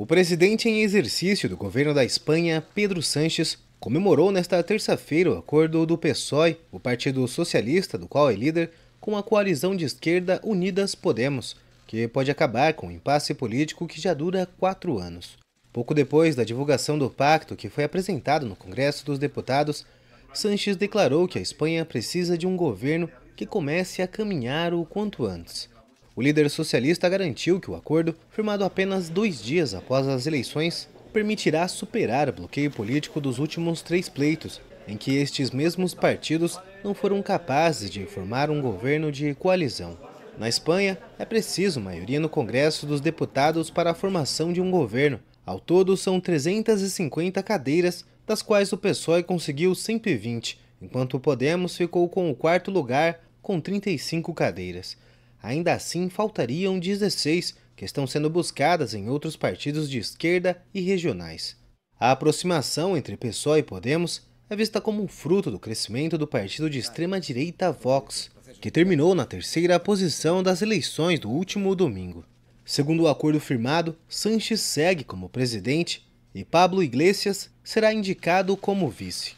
O presidente em exercício do governo da Espanha, Pedro Sanches, comemorou nesta terça-feira o acordo do PSOE, o Partido Socialista do qual é líder, com a coalizão de esquerda Unidas Podemos, que pode acabar com o um impasse político que já dura quatro anos. Pouco depois da divulgação do pacto que foi apresentado no Congresso dos Deputados, Sanches declarou que a Espanha precisa de um governo que comece a caminhar o quanto antes. O líder socialista garantiu que o acordo, firmado apenas dois dias após as eleições, permitirá superar o bloqueio político dos últimos três pleitos, em que estes mesmos partidos não foram capazes de formar um governo de coalizão. Na Espanha, é preciso maioria no Congresso dos Deputados para a formação de um governo. Ao todo, são 350 cadeiras, das quais o PSOE conseguiu 120, enquanto o Podemos ficou com o quarto lugar, com 35 cadeiras ainda assim faltariam 16 que estão sendo buscadas em outros partidos de esquerda e regionais. A aproximação entre PSOL e Podemos é vista como um fruto do crescimento do partido de extrema-direita Vox, que terminou na terceira posição das eleições do último domingo. Segundo o acordo firmado, Sanches segue como presidente e Pablo Iglesias será indicado como vice.